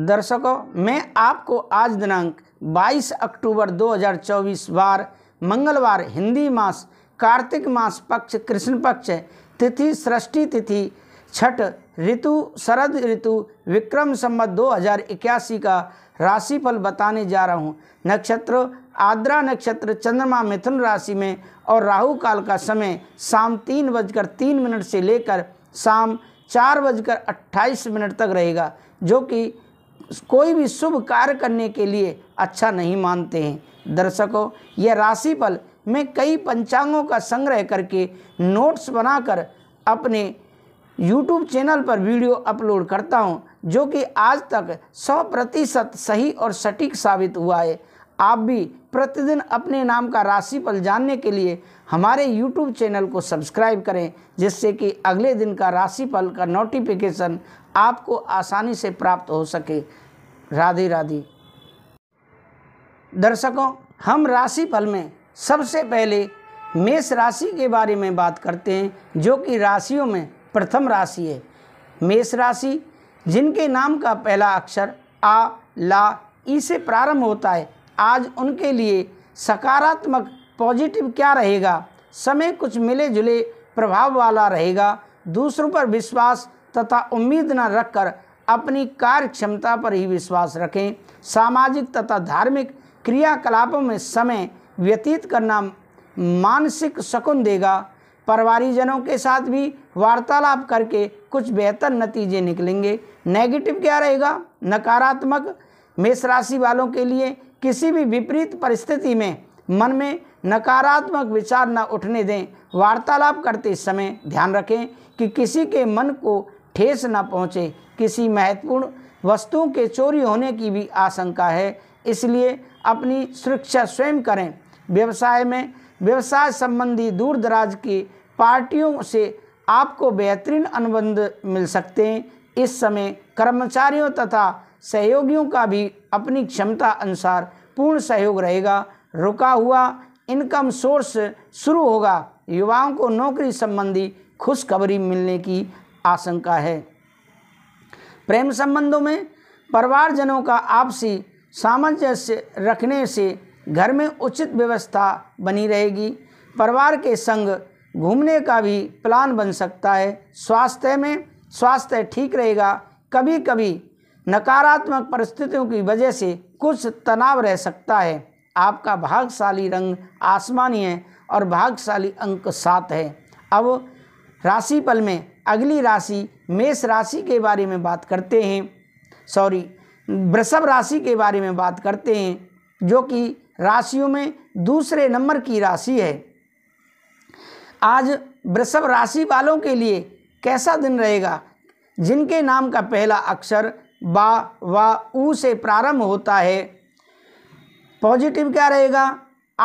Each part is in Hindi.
दर्शकों मैं आपको आज दिनांक 22 अक्टूबर 2024 बार मंगलवार हिंदी मास कार्तिक मास पक्ष कृष्ण पक्ष तिथि सृष्टि तिथि छठ ऋतु शरद ऋतु विक्रम संबत दो हजार इक्यासी का राशिफल बताने जा रहा हूँ नक्षत्र आद्रा नक्षत्र चंद्रमा मिथुन राशि में और राहु काल का समय शाम तीन बजकर तीन मिनट से लेकर शाम चार बजकर अट्ठाईस मिनट तक रहेगा जो कि कोई भी शुभ कार्य करने के लिए अच्छा नहीं मानते हैं दर्शकों यह राशिफल मैं कई पंचांगों का संग्रह करके नोट्स बनाकर अपने यूट्यूब चैनल पर वीडियो अपलोड करता हूं जो कि आज तक 100 प्रतिशत सही और सटीक साबित हुआ है आप भी प्रतिदिन अपने नाम का राशिफल जानने के लिए हमारे यूट्यूब चैनल को सब्सक्राइब करें जिससे कि अगले दिन का राशिफल का नोटिफिकेशन आपको आसानी से प्राप्त हो सके राधे राधे दर्शकों हम राशिफल में सबसे पहले मेष राशि के बारे में बात करते हैं जो कि राशियों में प्रथम राशि है मेष राशि जिनके नाम का पहला अक्षर आ ला ई से प्रारंभ होता है आज उनके लिए सकारात्मक पॉजिटिव क्या रहेगा समय कुछ मिले जुले प्रभाव वाला रहेगा दूसरों पर विश्वास तथा उम्मीद न रखकर अपनी कार्य क्षमता पर ही विश्वास रखें सामाजिक तथा धार्मिक क्रियाकलापों में समय व्यतीत करना मानसिक शकुन देगा परिवारजनों के साथ भी वार्तालाप करके कुछ बेहतर नतीजे निकलेंगे नेगेटिव क्या रहेगा नकारात्मक मेष राशि वालों के लिए किसी भी विपरीत परिस्थिति में मन में नकारात्मक विचार न उठने दें वार्तालाप करते समय ध्यान रखें कि किसी के मन को ठेस न पहुँचे किसी महत्वपूर्ण वस्तुओं के चोरी होने की भी आशंका है इसलिए अपनी सुरक्षा स्वयं करें व्यवसाय में व्यवसाय संबंधी दूर दराज की पार्टियों से आपको बेहतरीन अनुबंध मिल सकते हैं इस समय कर्मचारियों तथा सहयोगियों का भी अपनी क्षमता अनुसार पूर्ण सहयोग रहेगा रुका हुआ इनकम सोर्स शुरू होगा युवाओं को नौकरी संबंधी खुशखबरी मिलने की आशंका है प्रेम संबंधों में परिवारजनों का आपसी सामंजस्य रखने से घर में उचित व्यवस्था बनी रहेगी परिवार के संग घूमने का भी प्लान बन सकता है स्वास्थ्य में स्वास्थ्य ठीक रहेगा कभी कभी नकारात्मक परिस्थितियों की वजह से कुछ तनाव रह सकता है आपका भागशाली रंग आसमानी है और भागशाली अंक सात है अब राशिफल में अगली राशि मेष राशि के बारे में बात करते हैं सॉरी वृषभ राशि के बारे में बात करते हैं जो कि राशियों में दूसरे नंबर की राशि है आज वृषभ राशि वालों के लिए कैसा दिन रहेगा जिनके नाम का पहला अक्षर बा व ऊ से प्रारंभ होता है पॉजिटिव क्या रहेगा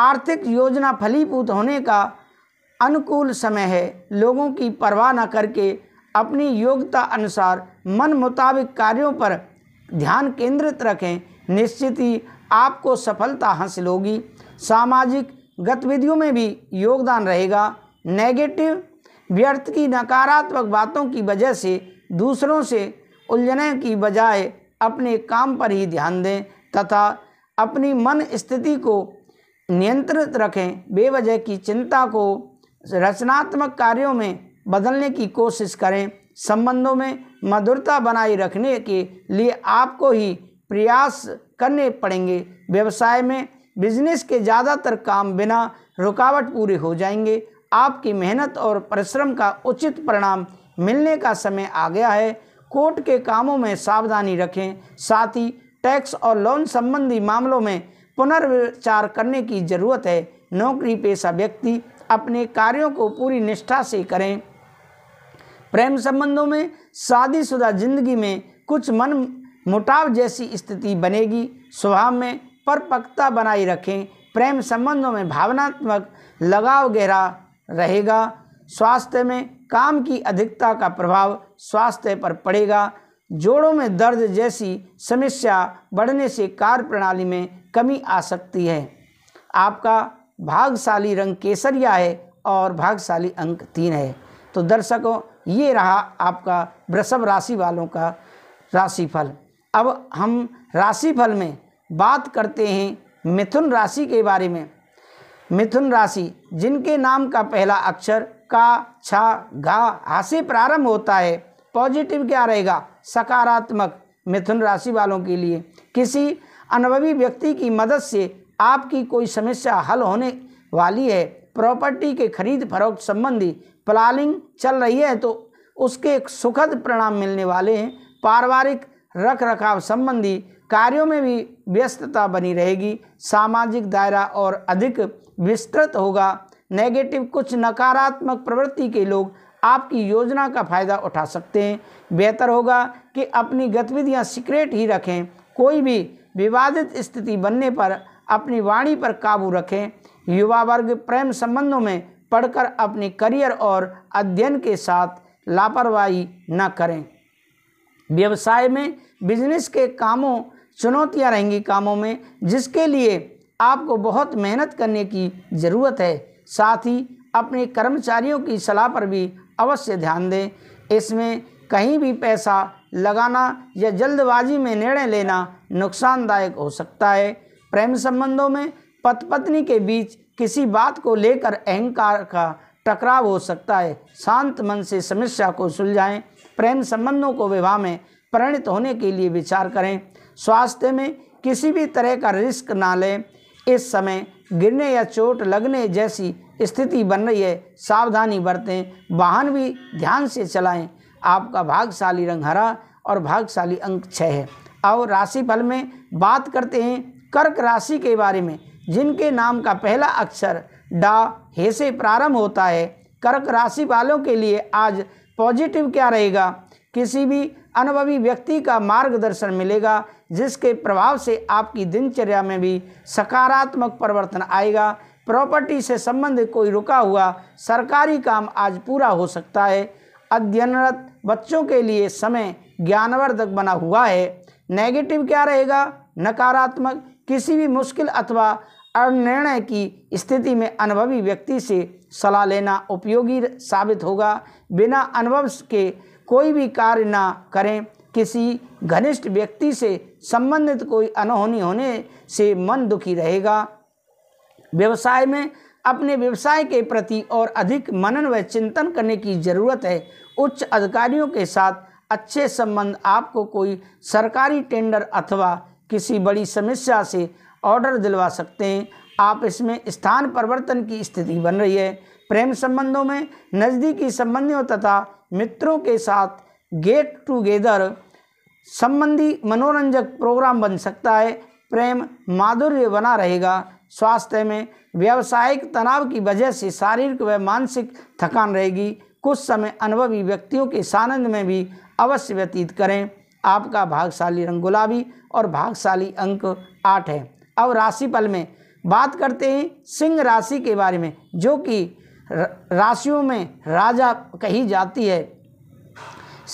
आर्थिक योजना फलीभूत होने का अनुकूल समय है लोगों की परवाह न करके अपनी योग्यता अनुसार मन मुताबिक कार्यों पर ध्यान केंद्रित रखें निश्चित ही आपको सफलता हासिल होगी सामाजिक गतिविधियों में भी योगदान रहेगा नेगेटिव व्यर्थ की नकारात्मक बातों की वजह से दूसरों से उलझने की बजाय अपने काम पर ही ध्यान दें तथा अपनी मन स्थिति को नियंत्रित रखें बेवजह की चिंता को रचनात्मक कार्यों में बदलने की कोशिश करें संबंधों में मधुरता बनाए रखने के लिए आपको ही प्रयास करने पड़ेंगे व्यवसाय में बिजनेस के ज़्यादातर काम बिना रुकावट पूरे हो जाएंगे आपकी मेहनत और परिश्रम का उचित परिणाम मिलने का समय आ गया है कोर्ट के कामों में सावधानी रखें साथ ही टैक्स और लोन संबंधी मामलों में पुनर्विचार करने की जरूरत है नौकरी पेशा व्यक्ति अपने कार्यों को पूरी निष्ठा से करें प्रेम संबंधों में शादीशुदा जिंदगी में कुछ मन मुटाव जैसी स्थिति बनेगी स्वभाव में परपक्ता बनाए रखें प्रेम संबंधों में भावनात्मक लगाव गहरा रहेगा स्वास्थ्य में काम की अधिकता का प्रभाव स्वास्थ्य पर पड़ेगा जोड़ों में दर्द जैसी समस्या बढ़ने से कार्य प्रणाली में कमी आ सकती है आपका भागशाली रंग केसरिया है और भागशाली अंक तीन है तो दर्शकों ये रहा आपका वृषभ राशि वालों का राशिफल अब हम राशिफल में बात करते हैं मिथुन राशि के बारे में मिथुन राशि जिनके नाम का पहला अक्षर का छा घा हा से प्रारंभ होता है पॉजिटिव क्या रहेगा सकारात्मक मिथुन राशि वालों के लिए किसी अनुभवी व्यक्ति की मदद से आपकी कोई समस्या हल होने वाली है प्रॉपर्टी के खरीद फरोख्त संबंधी प्लानिंग चल रही है तो उसके एक सुखद परिणाम मिलने वाले हैं पारिवारिक रख रखाव संबंधी कार्यों में भी व्यस्तता बनी रहेगी सामाजिक दायरा और अधिक विस्तृत होगा नेगेटिव कुछ नकारात्मक प्रवृत्ति के लोग आपकी योजना का फ़ायदा उठा सकते हैं बेहतर होगा कि अपनी गतिविधियां सीक्रेट ही रखें कोई भी विवादित स्थिति बनने पर अपनी वाणी पर काबू रखें युवा वर्ग प्रेम संबंधों में पढ़कर अपने करियर और अध्ययन के साथ लापरवाही न करें व्यवसाय में बिजनेस के कामों चुनौतियां रहेंगी कामों में जिसके लिए आपको बहुत मेहनत करने की ज़रूरत है साथ ही अपने कर्मचारियों की सलाह पर भी अवश्य ध्यान दें इसमें कहीं भी पैसा लगाना या जल्दबाजी में निर्णय लेना नुकसानदायक हो सकता है प्रेम संबंधों में पत पत्नी के बीच किसी बात को लेकर अहंकार का टकराव हो सकता है शांत मन से समस्या को सुलझाएं प्रेम संबंधों को विवाह में परिणित होने के लिए विचार करें स्वास्थ्य में किसी भी तरह का रिस्क ना लें इस समय गिरने या चोट लगने जैसी स्थिति बन रही है सावधानी बरतें वाहन भी ध्यान से चलाएं आपका भागशाली रंग हरा और भागशाली अंक छः है और राशि फल में बात करते हैं कर्क राशि के बारे में जिनके नाम का पहला अक्षर डा हे से प्रारंभ होता है कर्क राशि वालों के लिए आज पॉजिटिव क्या रहेगा किसी भी अनुभवी व्यक्ति का मार्गदर्शन मिलेगा जिसके प्रभाव से आपकी दिनचर्या में भी सकारात्मक परिवर्तन आएगा प्रॉपर्टी से संबंधित कोई रुका हुआ सरकारी काम आज पूरा हो सकता है अध्ययनरत बच्चों के लिए समय ज्ञानवर्धक बना हुआ है नेगेटिव क्या रहेगा नकारात्मक किसी भी मुश्किल अथवा अनिर्णय की स्थिति में अनुभवी व्यक्ति से सलाह लेना उपयोगी साबित होगा बिना अनुभव के कोई भी कार्य ना करें किसी घनिष्ठ व्यक्ति से संबंधित कोई अनहोनी होने से मन दुखी रहेगा व्यवसाय में अपने व्यवसाय के प्रति और अधिक मनन व चिंतन करने की ज़रूरत है उच्च अधिकारियों के साथ अच्छे संबंध आपको कोई सरकारी टेंडर अथवा किसी बड़ी समस्या से ऑर्डर दिलवा सकते हैं आप इसमें स्थान परिवर्तन की स्थिति बन रही है प्रेम संबंधों में नज़दीकी संबंधियों तथा मित्रों के साथ गेट टुगेदर संबंधी मनोरंजक प्रोग्राम बन सकता है प्रेम माधुर्य बना रहेगा स्वास्थ्य में व्यावसायिक तनाव की वजह से शारीरिक व मानसिक थकान रहेगी कुछ समय अनुभवी व्यक्तियों के सानंद में भी अवश्य व्यतीत करें आपका भागशाली रंग गुलाबी और भागशाली अंक आठ है अब राशिफल में बात करते हैं सिंह राशि के बारे में जो कि राशियों में राजा कही जाती है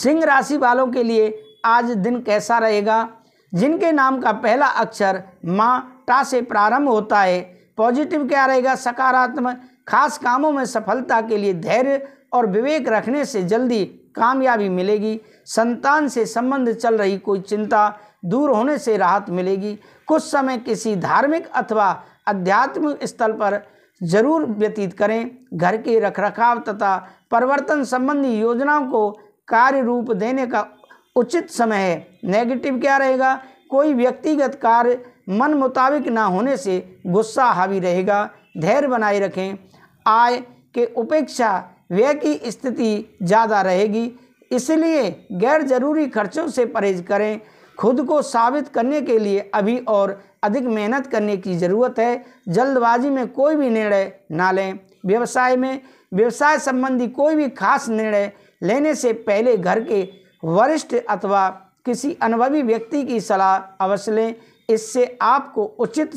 सिंह राशि वालों के लिए आज दिन कैसा रहेगा जिनके नाम का पहला अक्षर माँ टा से प्रारंभ होता है पॉजिटिव क्या रहेगा सकारात्मक खास कामों में सफलता के लिए धैर्य और विवेक रखने से जल्दी कामयाबी मिलेगी संतान से संबंध चल रही कोई चिंता दूर होने से राहत मिलेगी कुछ समय किसी धार्मिक अथवा आध्यात्मिक स्थल पर जरूर व्यतीत करें घर के रखरखाव तथा परिवर्तन संबंधी योजनाओं को कार्य रूप देने का उचित समय है नेगेटिव क्या रहेगा कोई व्यक्तिगत कार्य मन मुताबिक ना होने से गुस्सा हावी रहेगा धैर्य बनाए रखें आय के उपेक्षा व्यय की स्थिति ज़्यादा रहेगी इसलिए गैर जरूरी खर्चों से परहेज करें खुद को साबित करने के लिए अभी और अधिक मेहनत करने की ज़रूरत है जल्दबाजी में कोई भी निर्णय ना लें व्यवसाय में व्यवसाय संबंधी कोई भी खास निर्णय लेने से पहले घर के वरिष्ठ अथवा किसी अनुभवी व्यक्ति की सलाह अवश्य लें इससे आपको उचित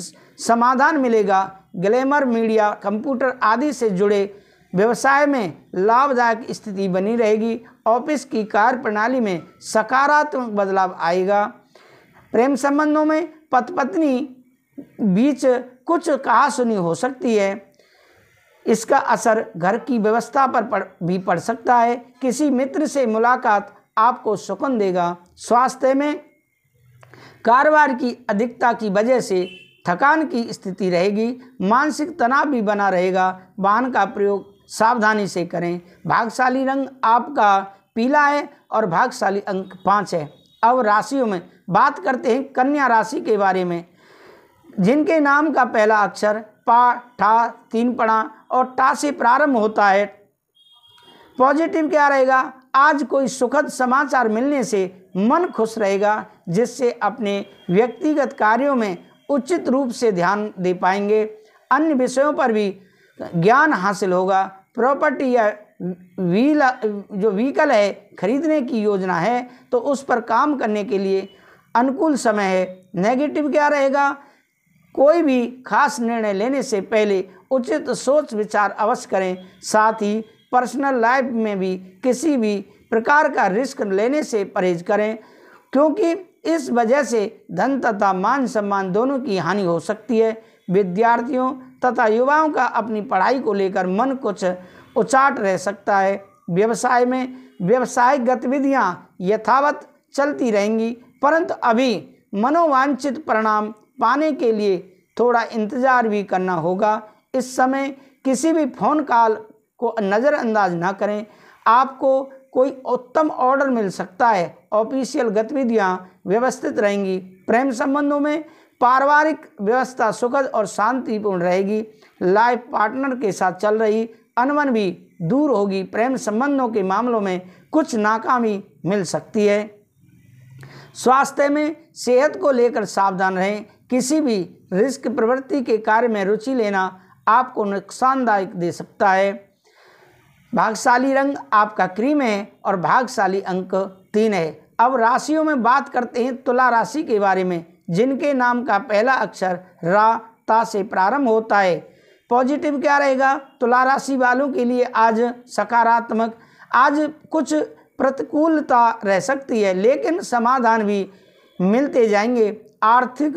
समाधान मिलेगा ग्लैमर मीडिया कंप्यूटर आदि से जुड़े व्यवसाय में लाभदायक स्थिति बनी रहेगी ऑफिस की कार्य प्रणाली में सकारात्मक बदलाव आएगा प्रेम संबंधों में पत पत्नी बीच कुछ कहा सुनी हो सकती है इसका असर घर की व्यवस्था पर पड़, भी पड़ सकता है किसी मित्र से मुलाकात आपको सुकून देगा स्वास्थ्य में कारोबार की अधिकता की वजह से थकान की स्थिति रहेगी मानसिक तनाव भी बना रहेगा वाहन का प्रयोग सावधानी से करें भागशाली रंग आपका पीला है और भागशाली अंक पाँच है अब राशियों में बात करते हैं कन्या राशि के बारे में जिनके नाम का पहला अक्षर पा ठा तीन पड़ा और टा से प्रारंभ होता है पॉजिटिव क्या रहेगा आज कोई सुखद समाचार मिलने से मन खुश रहेगा जिससे अपने व्यक्तिगत कार्यों में उचित रूप से ध्यान दे पाएंगे अन्य विषयों पर भी ज्ञान हासिल होगा प्रॉपर्टी या व्हील जो व्हीकल है खरीदने की योजना है तो उस पर काम करने के लिए अनुकूल समय है नेगेटिव क्या रहेगा कोई भी खास निर्णय लेने से पहले उचित सोच विचार अवश्य करें साथ ही पर्सनल लाइफ में भी किसी भी प्रकार का रिस्क लेने से परहेज करें क्योंकि इस वजह से धन तथा मान सम्मान दोनों की हानि हो सकती है विद्यार्थियों तथा युवाओं का अपनी पढ़ाई को लेकर मन कुछ उचाट रह सकता है व्यवसाय में व्यवसायिक गतिविधियां यथावत चलती रहेंगी परंतु अभी मनोवांछित परिणाम पाने के लिए थोड़ा इंतज़ार भी करना होगा इस समय किसी भी फ़ोन कॉल को नज़रअंदाज ना करें आपको कोई उत्तम ऑर्डर मिल सकता है ऑफिशियल गतिविधियाँ व्यवस्थित रहेंगी प्रेम संबंधों में पारिवारिक व्यवस्था सुखद और शांतिपूर्ण रहेगी लाइफ पार्टनर के साथ चल रही अनवन भी दूर होगी प्रेम संबंधों के मामलों में कुछ नाकामी मिल सकती है स्वास्थ्य में सेहत को लेकर सावधान रहें किसी भी रिस्क प्रवृत्ति के कार्य में रुचि लेना आपको नुकसानदायक दे सकता है भागशाली रंग आपका क्रीम है और भागशाली अंक तीन है अब राशियों में बात करते हैं तुला राशि के बारे में जिनके नाम का पहला अक्षर रा ता से प्रारंभ होता है पॉजिटिव क्या रहेगा तुला राशि वालों के लिए आज सकारात्मक आज कुछ प्रतिकूलता रह सकती है लेकिन समाधान भी मिलते जाएंगे आर्थिक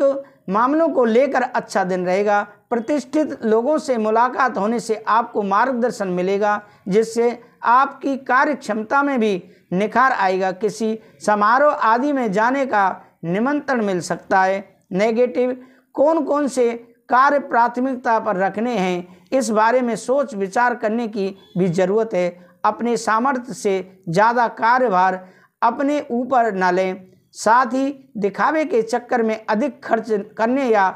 मामलों को लेकर अच्छा दिन रहेगा प्रतिष्ठित लोगों से मुलाकात होने से आपको मार्गदर्शन मिलेगा जिससे आपकी कार्य क्षमता में भी निखार आएगा किसी समारोह आदि में जाने का निमंत्रण मिल सकता है नेगेटिव कौन कौन से कार्य प्राथमिकता पर रखने हैं इस बारे में सोच विचार करने की भी ज़रूरत है अपने सामर्थ्य से ज़्यादा कार्यभार अपने ऊपर न लें साथ ही दिखावे के चक्कर में अधिक खर्च करने या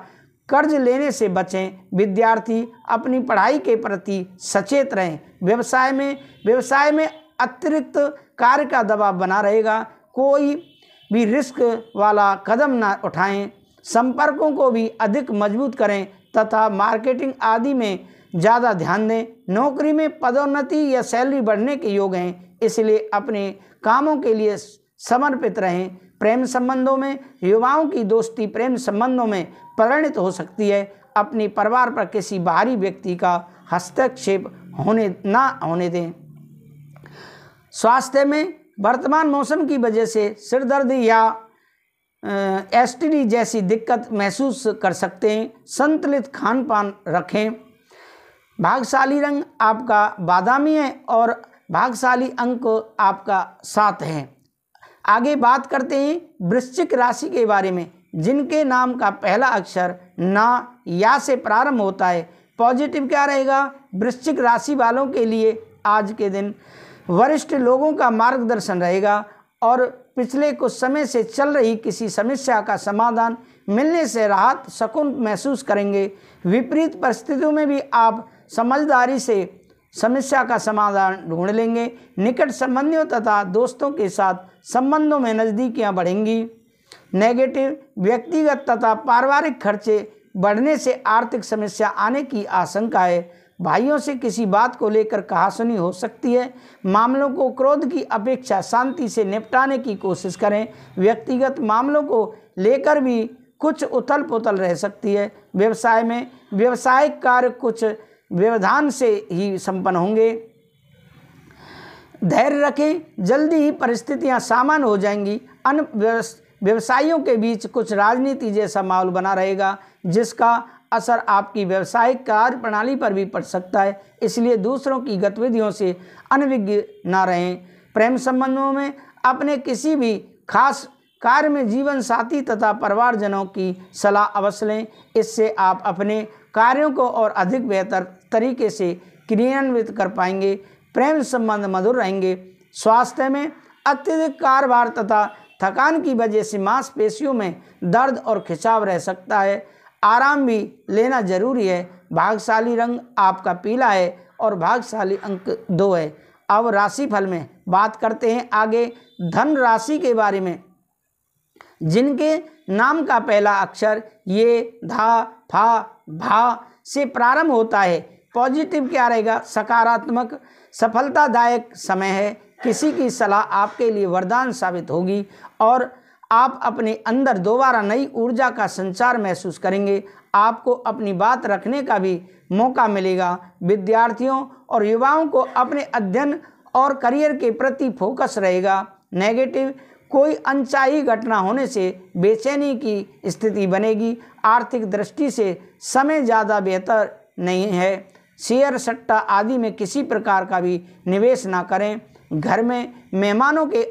कर्ज लेने से बचें विद्यार्थी अपनी पढ़ाई के प्रति सचेत रहें व्यवसाय में व्यवसाय में अतिरिक्त कार्य का दबाव बना रहेगा कोई भी रिस्क वाला कदम ना उठाएं संपर्कों को भी अधिक मजबूत करें तथा मार्केटिंग आदि में ज़्यादा ध्यान दें नौकरी में पदोन्नति या सैलरी बढ़ने के योग हैं इसलिए अपने कामों के लिए समर्पित रहें प्रेम संबंधों में युवाओं की दोस्ती प्रेम संबंधों में परिणित हो सकती है अपने परिवार पर किसी बाहरी व्यक्ति का हस्तक्षेप होने ना होने दें स्वास्थ्य में वर्तमान मौसम की वजह से सिरदर्द या एस जैसी दिक्कत महसूस कर सकते हैं संतुलित खान पान रखें भागशाली रंग आपका बादामी है और भागशाली अंक आपका सात है आगे बात करते हैं वृश्चिक राशि के बारे में जिनके नाम का पहला अक्षर ना या से प्रारंभ होता है पॉजिटिव क्या रहेगा वृश्चिक राशि वालों के लिए आज के दिन वरिष्ठ लोगों का मार्गदर्शन रहेगा और पिछले कुछ समय से चल रही किसी समस्या का समाधान मिलने से राहत सुकून महसूस करेंगे विपरीत परिस्थितियों में भी आप समझदारी से समस्या का समाधान ढूंढ लेंगे निकट संबंधियों तथा दोस्तों के साथ संबंधों में नज़दीकियाँ बढ़ेंगी नेगेटिव व्यक्तिगत तथा पारिवारिक खर्चे बढ़ने से आर्थिक समस्या आने की आशंका है भाइयों से किसी बात को लेकर कहासुनी हो सकती है मामलों को क्रोध की अपेक्षा शांति से निपटाने की कोशिश करें व्यक्तिगत मामलों को लेकर भी कुछ उथल पुथल रह सकती है व्यवसाय में व्यवसायिक कार्य कुछ व्यवधान से ही संपन्न होंगे धैर्य रखें जल्दी ही परिस्थितियां सामान्य हो जाएंगी अन्य व्यवसायियों के बीच कुछ राजनीति जैसा माहौल बना रहेगा जिसका असर आपकी व्यवसायिक कार्य प्रणाली पर भी पड़ सकता है इसलिए दूसरों की गतिविधियों से अनभिज्ञ ना रहें प्रेम संबंधों में अपने किसी भी खास कार्य में जीवन साथी तथा परिवारजनों की सलाह अवश्य लें इससे आप अपने कार्यों को और अधिक बेहतर तरीके से क्रियान्वित कर पाएंगे प्रेम संबंध मधुर रहेंगे स्वास्थ्य में अत्यधिक कारोबार तथा थकान की वजह से मांसपेशियों में दर्द और खिंचाव रह सकता है आराम भी लेना जरूरी है भागशाली रंग आपका पीला है और भागशाली अंक दो है अब राशि फल में बात करते हैं आगे धन राशि के बारे में जिनके नाम का पहला अक्षर ये धा फा भा से प्रारंभ होता है पॉजिटिव क्या रहेगा सकारात्मक सफलतादायक समय है किसी की सलाह आपके लिए वरदान साबित होगी और आप अपने अंदर दोबारा नई ऊर्जा का संचार महसूस करेंगे आपको अपनी बात रखने का भी मौका मिलेगा विद्यार्थियों और युवाओं को अपने अध्ययन और करियर के प्रति फोकस रहेगा नेगेटिव कोई अनचाही घटना होने से बेचैनी की स्थिति बनेगी आर्थिक दृष्टि से समय ज़्यादा बेहतर नहीं है शेयर सट्टा आदि में किसी प्रकार का भी निवेश ना करें घर में मेहमानों के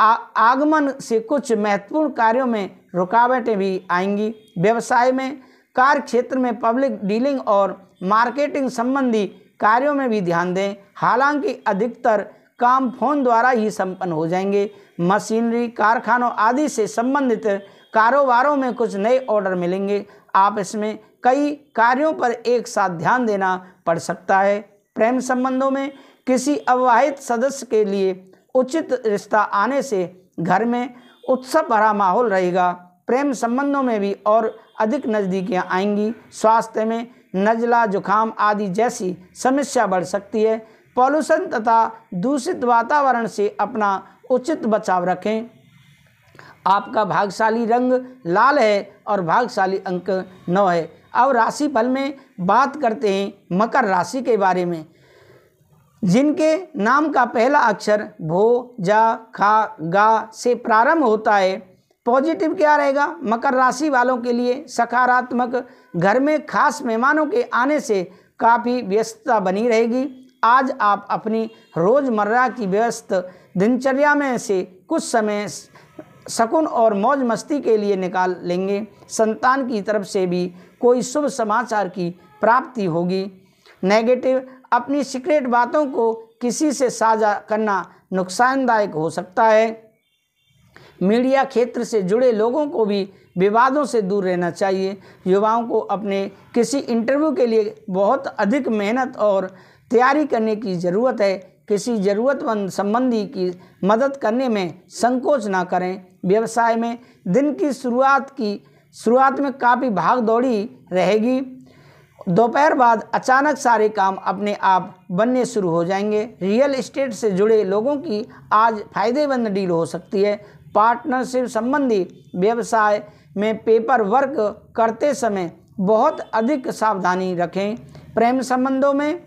आ, आगमन से कुछ महत्वपूर्ण कार्यों में रुकावटें भी आएंगी व्यवसाय में कार्य क्षेत्र में पब्लिक डीलिंग और मार्केटिंग संबंधी कार्यों में भी ध्यान दें हालांकि अधिकतर काम फोन द्वारा ही संपन्न हो जाएंगे मशीनरी कारखानों आदि से संबंधित कारोबारों में कुछ नए ऑर्डर मिलेंगे आप इसमें कई कार्यों पर एक साथ ध्यान देना पड़ सकता है प्रेम संबंधों में किसी अविवाहित सदस्य के लिए उचित रिश्ता आने से घर में उत्सव भरा माहौल रहेगा प्रेम संबंधों में भी और अधिक नज़दीकियाँ आएंगी स्वास्थ्य में नजला जुखाम आदि जैसी समस्या बढ़ सकती है पॉल्यूशन तथा दूषित वातावरण से अपना उचित बचाव रखें आपका भागशाली रंग लाल है और भागशाली अंक नौ है अब राशि फल में बात करते हैं मकर राशि के बारे में जिनके नाम का पहला अक्षर भो जा खा गा से प्रारंभ होता है पॉजिटिव क्या रहेगा मकर राशि वालों के लिए सकारात्मक घर में खास मेहमानों के आने से काफ़ी व्यस्तता बनी रहेगी आज आप अपनी रोज़मर्रा की व्यस्त दिनचर्या में से कुछ समय शकुन और मौज मस्ती के लिए निकाल लेंगे संतान की तरफ से भी कोई शुभ समाचार की प्राप्ति होगी नेगेटिव अपनी सीक्रेट बातों को किसी से साझा करना नुकसानदायक हो सकता है मीडिया क्षेत्र से जुड़े लोगों को भी विवादों से दूर रहना चाहिए युवाओं को अपने किसी इंटरव्यू के लिए बहुत अधिक मेहनत और तैयारी करने की ज़रूरत है किसी ज़रूरतमंद संबंधी की मदद करने में संकोच ना करें व्यवसाय में दिन की शुरुआत की शुरुआत में काफ़ी भाग दौड़ी रहेगी दोपहर बाद अचानक सारे काम अपने आप बनने शुरू हो जाएंगे रियल इस्टेट से जुड़े लोगों की आज फायदेमंद डील हो सकती है पार्टनरशिप संबंधी व्यवसाय में पेपर वर्क करते समय बहुत अधिक सावधानी रखें प्रेम संबंधों में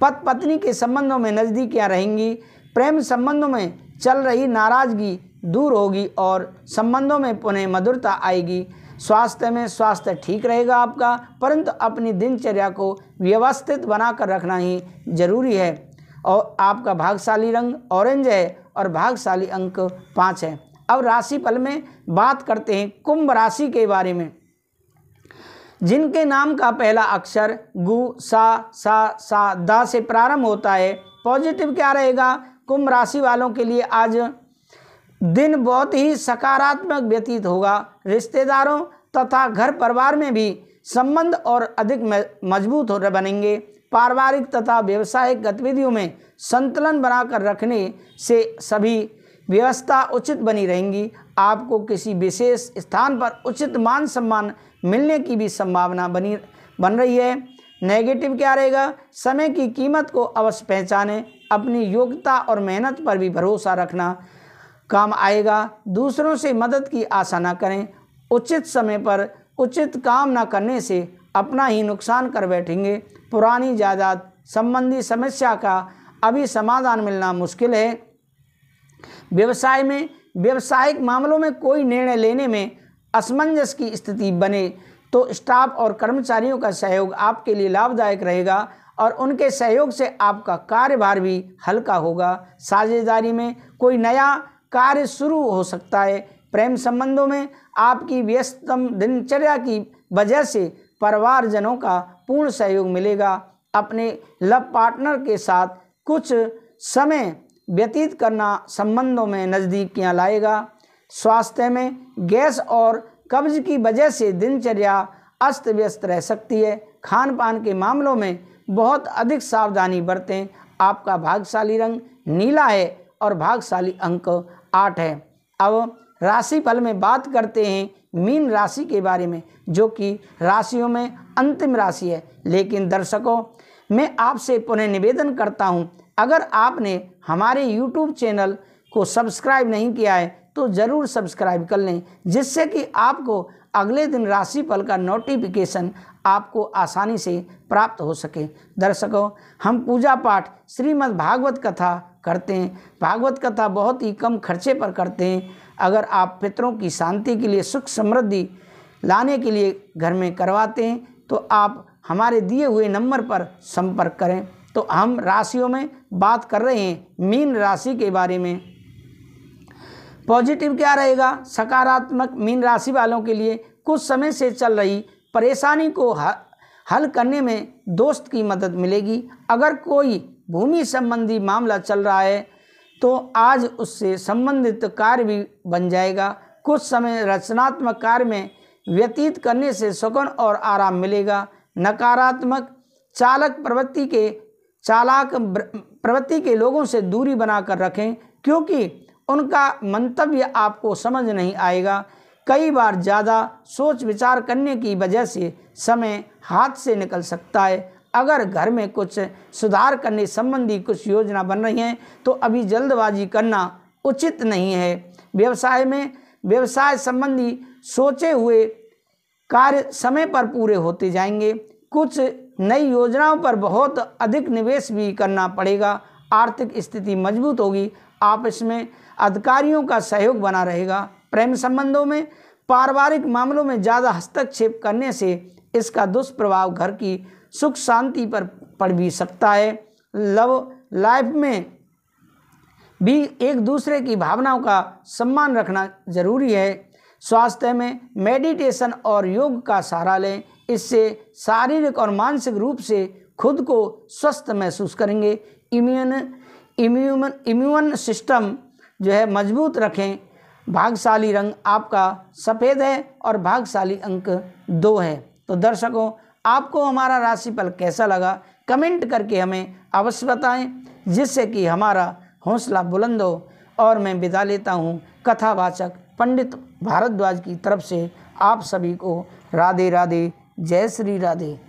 पत पत्नी के संबंधों में नज़दीकियाँ रहेंगी प्रेम संबंधों में चल रही नाराज़गी दूर होगी और संबंधों में पुनः मधुरता आएगी स्वास्थ्य में स्वास्थ्य ठीक रहेगा आपका परंतु अपनी दिनचर्या को व्यवस्थित बनाकर रखना ही जरूरी है और आपका भागशाली रंग ऑरेंज है और भागशाली अंक पाँच है अब राशि फल में बात करते हैं कुंभ राशि के बारे में जिनके नाम का पहला अक्षर गु सा सा सा दा से प्रारंभ होता है पॉजिटिव क्या रहेगा कुंभ राशि वालों के लिए आज दिन बहुत ही सकारात्मक व्यतीत होगा रिश्तेदारों तथा घर परिवार में भी संबंध और अधिक मजबूत हो बनेंगे पारिवारिक तथा व्यवसायिक गतिविधियों में संतुलन बनाकर रखने से सभी व्यवस्था उचित बनी रहेंगी आपको किसी विशेष स्थान पर उचित मान सम्मान मिलने की भी संभावना बनी बन रही है नेगेटिव क्या रहेगा समय की कीमत को अवश्य पहचाने अपनी योग्यता और मेहनत पर भी भरोसा रखना काम आएगा दूसरों से मदद की आशा ना करें उचित समय पर उचित काम ना करने से अपना ही नुकसान कर बैठेंगे पुरानी जायदाद संबंधी समस्या का अभी समाधान मिलना मुश्किल है व्यवसाय में व्यवसायिक मामलों में कोई निर्णय लेने में असमंजस की स्थिति बने तो स्टाफ और कर्मचारियों का सहयोग आपके लिए लाभदायक रहेगा और उनके सहयोग से आपका कार्यभार भी हल्का होगा साझेदारी में कोई नया कार्य शुरू हो सकता है प्रेम संबंधों में आपकी व्यस्तम दिनचर्या की वजह से परिवारजनों का पूर्ण सहयोग मिलेगा अपने लव पार्टनर के साथ कुछ समय व्यतीत करना संबंधों में नज़दीकियाँ लाएगा स्वास्थ्य में गैस और कब्ज की वजह से दिनचर्या अस्त व्यस्त रह सकती है खान पान के मामलों में बहुत अधिक सावधानी बरतें आपका भागशाली रंग नीला है और भागशाली अंक आठ है अब राशि फल में बात करते हैं मीन राशि के बारे में जो कि राशियों में अंतिम राशि है लेकिन दर्शकों मैं आपसे पुनः निवेदन करता हूं अगर आपने हमारे यूट्यूब चैनल को सब्सक्राइब नहीं किया है तो ज़रूर सब्सक्राइब कर लें जिससे कि आपको अगले दिन राशिफल का नोटिफिकेशन आपको आसानी से प्राप्त हो सके दर्शकों हम पूजा पाठ श्रीमद् भागवत कथा करते हैं भागवत कथा बहुत ही कम खर्चे पर करते हैं अगर आप पितरों की शांति के लिए सुख समृद्धि लाने के लिए घर में करवाते हैं तो आप हमारे दिए हुए नंबर पर संपर्क करें तो हम राशियों में बात कर रहे हैं मीन राशि के बारे में पॉजिटिव क्या रहेगा सकारात्मक मीन राशि वालों के लिए कुछ समय से चल रही परेशानी को हल करने में दोस्त की मदद मिलेगी अगर कोई भूमि संबंधी मामला चल रहा है तो आज उससे संबंधित कार्य भी बन जाएगा कुछ समय रचनात्मक कार्य में व्यतीत करने से सुगुण और आराम मिलेगा नकारात्मक चालक प्रवृत्ति के चालाक प्रवृत्ति के लोगों से दूरी बनाकर रखें क्योंकि उनका मंतव्य आपको समझ नहीं आएगा कई बार ज़्यादा सोच विचार करने की वजह से समय हाथ से निकल सकता है अगर घर में कुछ सुधार करने संबंधी कुछ योजना बन रही हैं तो अभी जल्दबाजी करना उचित नहीं है व्यवसाय में व्यवसाय संबंधी सोचे हुए कार्य समय पर पूरे होते जाएंगे कुछ नई योजनाओं पर बहुत अधिक निवेश भी करना पड़ेगा आर्थिक स्थिति मजबूत होगी आप इसमें अधिकारियों का सहयोग बना रहेगा प्रेम संबंधों में पारिवारिक मामलों में ज़्यादा हस्तक्षेप करने से इसका दुष्प्रभाव घर की सुख शांति पर पड़ भी सकता है लव लाइफ में भी एक दूसरे की भावनाओं का सम्मान रखना जरूरी है स्वास्थ्य में मेडिटेशन और योग का सहारा लें इससे शारीरिक और मानसिक रूप से खुद को स्वस्थ महसूस करेंगे इम्यून इम्यून इम्यून सिस्टम जो है मजबूत रखें भागशाली रंग आपका सफ़ेद है और भागशाली अंक दो है तो दर्शकों आपको हमारा राशिफल कैसा लगा कमेंट करके हमें अवश्य बताएं जिससे कि हमारा हौसला बुलंद हो और मैं विदा लेता हूँ कथावाचक पंडित भारद्वाज की तरफ से आप सभी को राधे राधे जय श्री राधे